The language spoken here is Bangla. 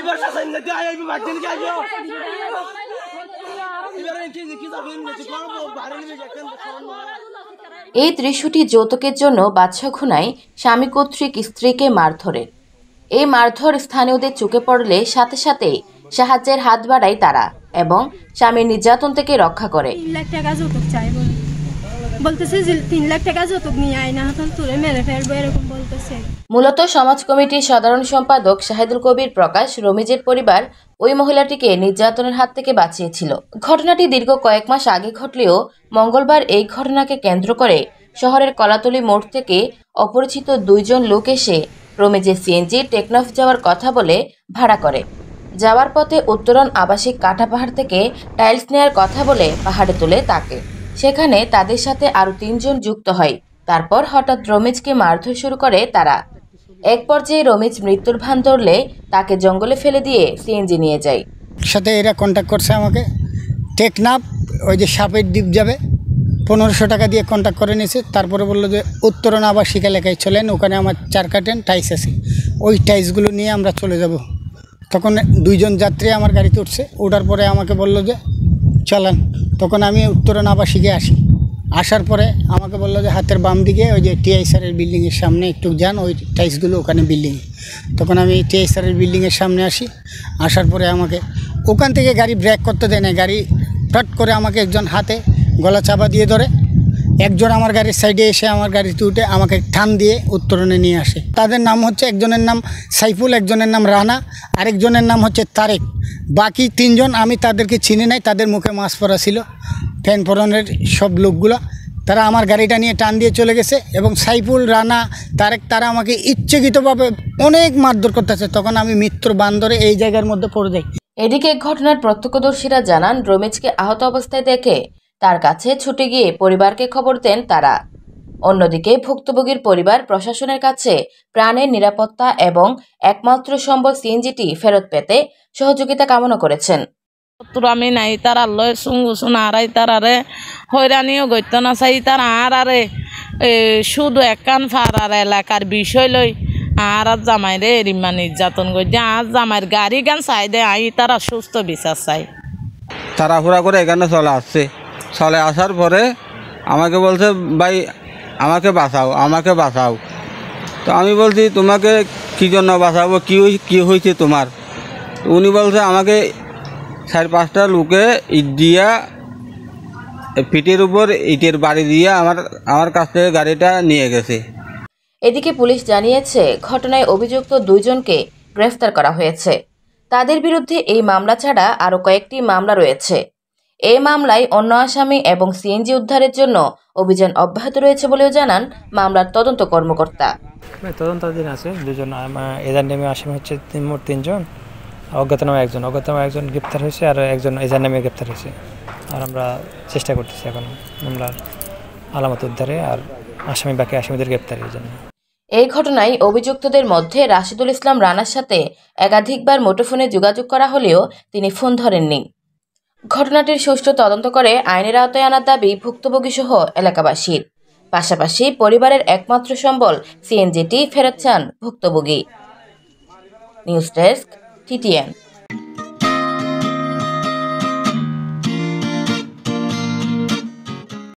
এবার কে এই দৃশ্যটি যৌতুকের জন্য বাচ্চা খুনায় স্বামী কর্তৃক স্ত্রীকে মারধরে এই মারধর স্থানীয়দের চোখে পড়লে সাথে সাথে সাহায্যের হাত বাড়ায় তারা এবং স্বামীর নির্যাতন থেকে রক্ষা করে চাই মূলত সমাজ কমিটির সাধারণ সম্পাদক শাহেদুল কবির প্রকাশ রমিজের পরিবার ওই মহিলাটিকে নির্যাতনের হাত থেকে বাঁচিয়েছিল ঘটনাটি দীর্ঘ কয়েক মাস আগে ঘটলেও মঙ্গলবার এই ঘটনাকে কেন্দ্র করে শহরের কলাতলি মোড় থেকে অপরিচিত দুইজন লোক এসে রমেজের সিএনজি টেকনফ যাওয়ার কথা বলে ভাড়া করে যাওয়ার পথে উত্তরণ আবাসিক পাহাড় থেকে টাইলস নেয়ার কথা বলে পাহাড়ে তোলে তাকে সেখানে তাদের সাথে আরও তিনজন যুক্ত হয় তারপর হঠাৎ রমেজকে মারধর শুরু করে তারা এক পর্যায়ে রমেজ মৃত্যুর ভান ধরলে তাকে জঙ্গলে ফেলে দিয়ে সিএনজি নিয়ে যায় সাথে এরা কন্ট্যাক্ট করছে আমাকে টেকনাপ ওই যে সাপের দ্বীপ যাবে পনেরোশো টাকা দিয়ে কন্ট্যাক্ট করে নিয়েছে তারপরে বললো যে উত্তরণ শিকা লেখায় চলেন ওখানে আমার চার কাটেন টাইস আছে ওই টাইসগুলো নিয়ে আমরা চলে যাব তখন দুইজন যাত্রী আমার গাড়িতে উঠছে ওঠার পরে আমাকে বললো যে চলেন তখন আমি উত্তরণ আবাসিকে আসি আসার পরে আমাকে বললো যে হাতের বাম দিকে ওই যে টিআই সারের বিল্ডিংয়ের সামনে একটু যান ওই টাইলসগুলো ওখানে বিল্ডিং তখন আমি টিআই সারের বিল্ডিংয়ের সামনে আসি আসার পরে আমাকে ওখান থেকে গাড়ি ব্রেক করতে দেয় না গাড়ি টট করে আমাকে একজন হাতে গলা চাপা দিয়ে ধরে একজন আমার গাড়ির সাইডে এসে আমার গাড়িতে উঠে আমাকে ঠান দিয়ে উত্তরণে নিয়ে আসে তাদের নাম হচ্ছে একজনের নাম সাইফুল একজনের নাম রানা আরেকজনের নাম হচ্ছে তারেক বাকি তিনজন আমি তাদেরকে চিনি নাই তাদের মুখে মাস্ক পরা ছিল ফ্যান ফোরনের সব লোকগুলো তারা আমার গাড়িটা নিয়ে টান দিয়ে চলে গেছে এবং সাইফুল রানা তারেক তারা আমাকে ইচ্ছেকৃতভাবে অনেক মারধর করতেছে তখন আমি মিত্র বান্দরে এই জায়গার মধ্যে পড়ে যাই এদিকে ঘটনার প্রত্যক্ষদর্শীরা জানান রমেজকে আহত অবস্থায় দেখে তার কাছে ছুটে গিয়ে পরিবারকে খবর দেন তারা অন্যদিকে ভুক্তভোগীর পরিবার প্রশাসনের কাছে প্রাণের নিরাপত্তা এবং একমাত্র সম্বল সিএনজিটি ফেরত পেতে সহযোগিতা কামনা করেছেন আমি নাই তার আল্লয় সুঙ্গু সুনারাই তারারে হৈরানিও গৈত্য নাচাই তার আরারে শুধু একান ফারার এলাকার বিষয় লই আর আর জামাই রে ইমান নির্যাতন করছে আর জামাইয়ের গাড়ি গান চাই দে আই তারা সুস্থ বিচার চাই তাড়াহুড়া করে এখানে চলে আসছে চলে আসার পরে আমাকে বলছে ভাই আমাকে বাঁচাও আমাকে বাঁচাও তো আমি বলছি তোমাকে কী জন্য বাঁচাবো কী কী হয়েছে তোমার উনি বলছে আমাকে চার পাঁচটা লোকে ইট দিয়া পিঠের উপর ইটের বাড়ি দিয়ে আমার আমার কাছ থেকে গাড়িটা নিয়ে গেছে এদিকে পুলিশ জানিয়েছে ঘটনায় অভিযুক্ত দুইজনকে গ্রেফতার করা হয়েছে তাদের বিরুদ্ধে এই মামলা ছাড়া আরও কয়েকটি মামলা রয়েছে এ মামলায় অন্য আসামি এবং সিএনজি উদ্ধারের জন্য অভিযান অব্যাহত রয়েছে বলেও জানান মামলার তদন্ত কর্মকর্তা হ্যাঁ, তদন্তাধীন আছে দুজন এজান নেমে আসামি হচ্ছে মোট তিনজন অজ্ঞাতনামা একজন অজ্ঞাতনামা একজন গ্রেপ্তার হয়েছে আর একজন এজান নেমে গ্রেপ্তার হয়েছে আর আমরা চেষ্টা করতেছি এখন মামলার আলামত উদ্ধারে আর আসামি বাকি আসামিদের গ্রেপ্তারের জন্য এই ঘটনায় অভিযুক্তদের মধ্যে রাশিদুল ইসলাম রানার সাথে একাধিকবার মুঠোফোনে যোগাযোগ করা হলেও তিনি ফোন ধরেননি ঘটনাটির সুষ্ঠু তদন্ত করে আইনের আওতায় আনার দাবি ভুক্তভোগী সহ এলাকাবাসীর পাশাপাশি পরিবারের একমাত্র সম্বল সিএনজিটি ফেরত চান ভুক্তভোগী নিউজ ডেস্ক টিটিএন